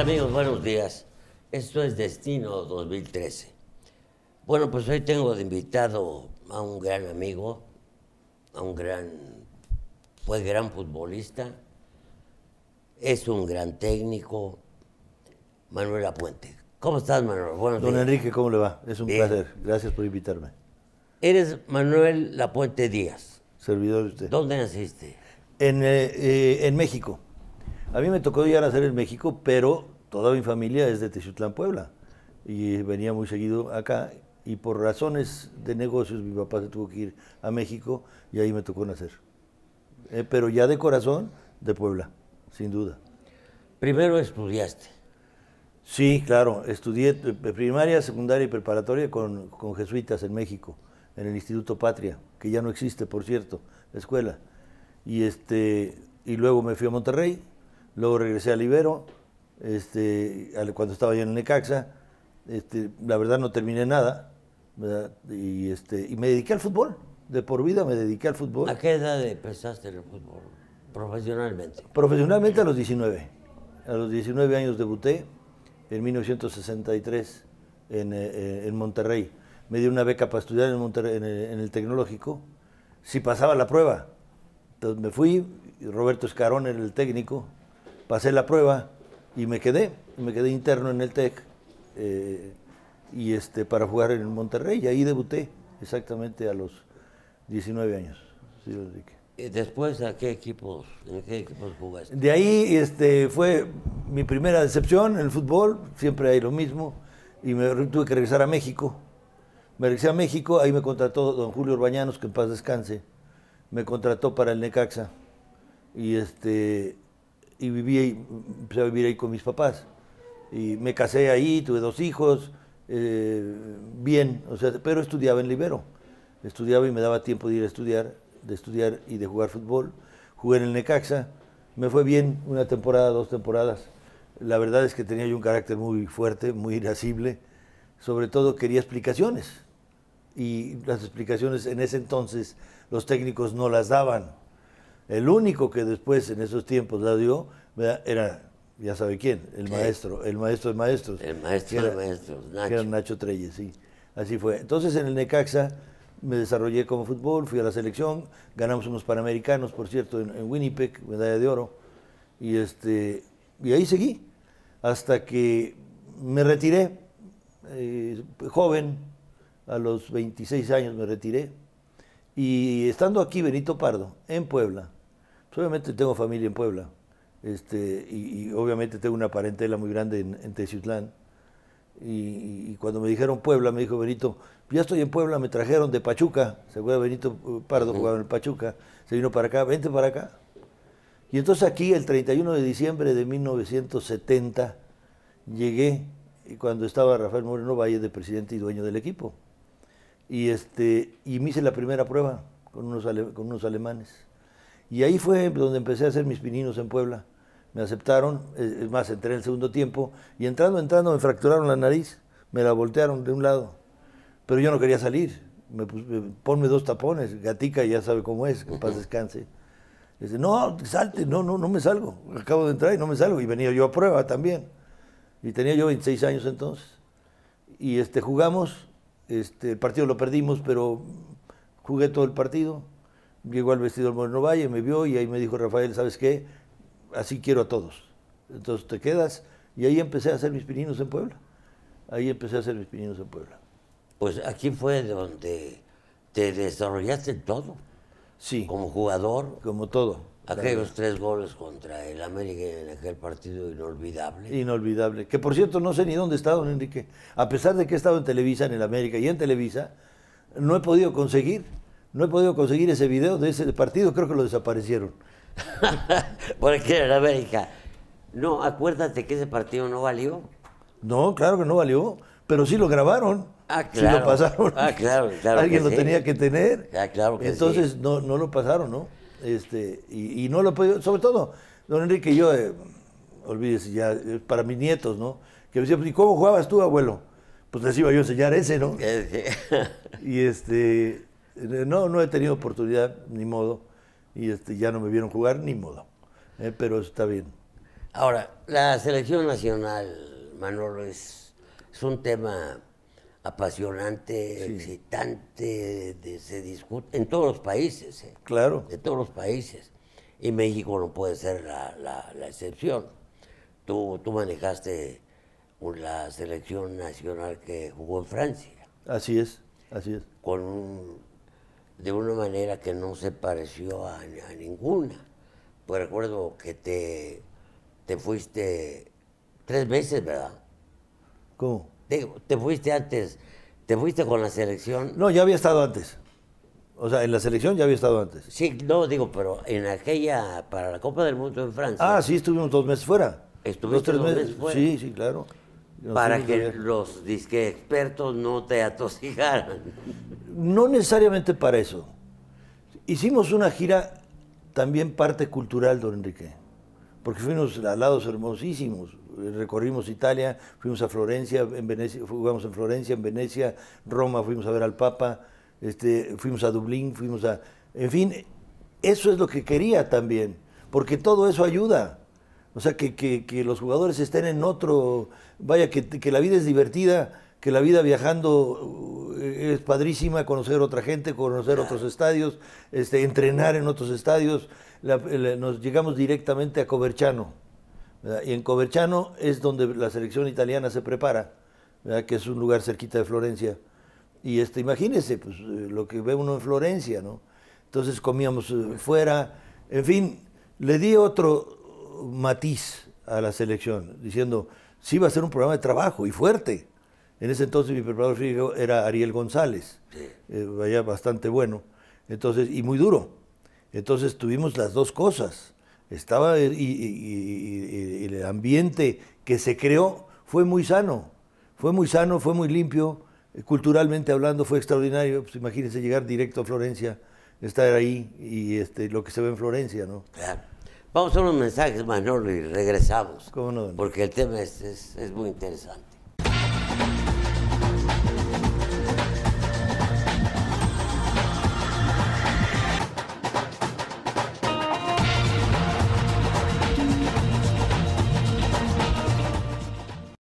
amigos? Buenos días. Esto es Destino 2013. Bueno, pues hoy tengo de invitado a un gran amigo, a un gran, pues, gran futbolista, es un gran técnico, Manuel Apuente. ¿Cómo estás, Manuel? Buenos Don Enrique, ¿cómo le va? Es un placer. Gracias por invitarme. Eres Manuel Lapuente Díaz. Servidor de usted. ¿Dónde naciste? En, eh, eh, en México. A mí me tocó llegar a en México, pero toda mi familia es de Teciutlán, Puebla. Y venía muy seguido acá. Y por razones de negocios, mi papá se tuvo que ir a México y ahí me tocó nacer. Eh, pero ya de corazón, de Puebla, sin duda. Primero estudiaste. Sí, claro. Estudié eh, eh, primaria, secundaria y preparatoria con, jesuitas en México, en el Instituto Patria, que ya no existe, por cierto, la escuela. Y, este, y luego me fui a Monterrey luego regresé a libero este, cuando estaba yo en Necaxa, este, la verdad no terminé nada, ¿verdad? y, este, y me dediqué al fútbol, de por vida me dediqué al fútbol. ¿A qué edad empezaste el fútbol? Profesionalmente. Profesionalmente a los 19. A los 19 años debuté en 1963 en, eh, eh, en Monterrey. Me dio una beca para estudiar en, el, eh, en el tecnológico, si pasaba la prueba. Entonces me fui, Roberto Escarón era el técnico, pasé la prueba y me quedé, me quedé interno en el TEC eh, y este, para jugar en Monterrey, y ahí debuté exactamente a los 19 años. ¿Y después a qué equipos, en qué equipos jugaste? De ahí este, fue mi primera decepción en el fútbol, siempre hay lo mismo, y me tuve que regresar a México. Me regresé a México, ahí me contrató don Julio Urbañanos, que en paz descanse, me contrató para el Necaxa. Y este y viví ahí, empecé a vivir ahí con mis papás. Y me casé ahí, tuve dos hijos, eh, bien, o sea, pero estudiaba en Libero. Estudiaba y me daba tiempo de ir a estudiar, de estudiar y de jugar fútbol. Jugué en el Necaxa, me fue bien una temporada, dos temporadas. La verdad es que tenía yo un carácter muy fuerte, muy irascible. Sobre todo quería explicaciones. Y las explicaciones en ese entonces los técnicos no las daban el único que después en esos tiempos la dio era, ya sabe quién, el maestro, el maestro de maestros. El maestro de maestros, Nacho. Que era Nacho Treyes, sí. Así fue. Entonces en el Necaxa me desarrollé como fútbol, fui a la selección, ganamos unos Panamericanos, por cierto, en, Winnipeg, medalla de oro. Y, este, y ahí seguí, hasta que me retiré, eh, joven, a los 26 años me retiré. Y estando aquí, Benito Pardo, en Puebla, obviamente tengo familia en Puebla. Este, y, obviamente tengo una parentela muy grande en, en Teciutlán. Y, cuando me dijeron Puebla, me dijo Benito, ya estoy en Puebla, me trajeron de Pachuca, se acuerda Benito eh, Pardo, jugaba en Pachuca, se vino para acá, vente para acá. Y entonces aquí, el 31 de diciembre de 1970, llegué cuando estaba Rafael Moreno Valle de presidente y dueño del equipo. Y, este, y me hice la primera prueba con con unos alemanes. Y ahí fue donde empecé a hacer mis pininos en Puebla. Me aceptaron, eh, es más, entré en el segundo tiempo y entrando, entrando me fracturaron la nariz, me la voltearon de un lado. Pero yo no quería salir. Me, puse ponme dos tapones, gatica ya sabe cómo es, que paz descanse. no, salte, no, no, no me salgo. Acabo de entrar y no me salgo. Y venía yo a prueba también. Y tenía yo 26 años entonces. Y este, jugamos, este, el partido lo perdimos, pero jugué todo el partido llegó al vestidor Moreno Valle, me vio y ahí me dijo Rafael, ¿sabes qué? Así quiero a todos. Entonces te quedas y ahí empecé a hacer mis pininos en Puebla. Ahí empecé a hacer mis pininos en Puebla. Pues aquí fue donde te desarrollaste todo. Sí. Como jugador. Como todo. Aquellos tres goles contra el América en aquel partido inolvidable. Inolvidable. Que por cierto, no sé ni dónde está, don Enrique. A pesar de que he estado en Televisa, en el América y en Televisa, no he podido conseguir no he podido conseguir ese video de ese partido, creo que lo desaparecieron. Porque era en América. No, acuérdate que ese partido no valió. No, claro que no valió, pero sí lo grabaron. Ah, claro. Sí lo pasaron. Ah, claro, claro Alguien lo tenía que tener. Ah, claro que Entonces no, no lo pasaron, ¿no? Este, y, no lo he sobre todo, don Enrique yo, eh, olvídese ya, eh, para mis nietos, ¿no? Que me decían, pues, ¿y cómo jugabas tú, abuelo? Pues les iba yo a enseñar ese, ¿no? y este eh, no, no he tenido oportunidad, ni modo. Y este, ya no me vieron jugar, ni modo. Eh, pero está bien. Ahora, la selección nacional, Manolo, es, es un tema apasionante, excitante, de, se discute en todos los países. Eh. claro. De todos los países. Y México no puede ser la, la, excepción. Tú, tú manejaste la selección nacional que jugó en Francia. Así es, así es. Con un de una manera que no se pareció a, ninguna. Pues recuerdo que te, te fuiste tres veces, ¿verdad? ¿Cómo? Te, fuiste antes, te fuiste con la selección. No, ya había estado antes. O sea, en la selección ya había estado antes. Sí, no, digo, pero en aquella, para la Copa del Mundo en Francia. Ah, sí, estuvimos dos meses fuera. Estuvimos dos, tres meses fuera. Sí, sí, claro para que los disque expertos no te atosigaran. No necesariamente para eso. Hicimos una gira también parte cultural, don Enrique, porque fuimos a lados hermosísimos. Recorrimos Italia, fuimos a Florencia, en Venecia, jugamos en Florencia, en Venecia, Roma, fuimos a ver al Papa, este, fuimos a Dublín, fuimos a... En fin, eso es lo que quería también, porque todo eso ayuda. O sea, que, los jugadores estén en otro, vaya, que, la vida es divertida, que la vida viajando uh, eh, es padrísima, conocer otra gente, conocer otros estadios, este, entrenar en otros estadios. nos llegamos directamente a Coverchano. Y en Coverchano es donde la selección italiana se prepara, que es un lugar cerquita de Florencia. Y este, imagínese pues, eh, lo que ve uno en Florencia, ¿no? Entonces comíamos eh, fuera, en fin, le di otro, matiz a la selección, diciendo, sí va a ser un programa de trabajo y fuerte. En ese entonces mi preparador físico era Ariel González, eh, vaya bastante bueno, entonces, y muy duro. Entonces tuvimos las dos cosas. Estaba eh, y, el ambiente que se creó fue muy sano, fue muy sano, fue muy limpio, culturalmente hablando fue extraordinario. Pues, imagínense llegar directo a Florencia, estar ahí y este, lo que se ve en Florencia, ¿no? Claro. Vamos a unos mensajes, Manolo, y regresamos. Porque el tema es muy interesante.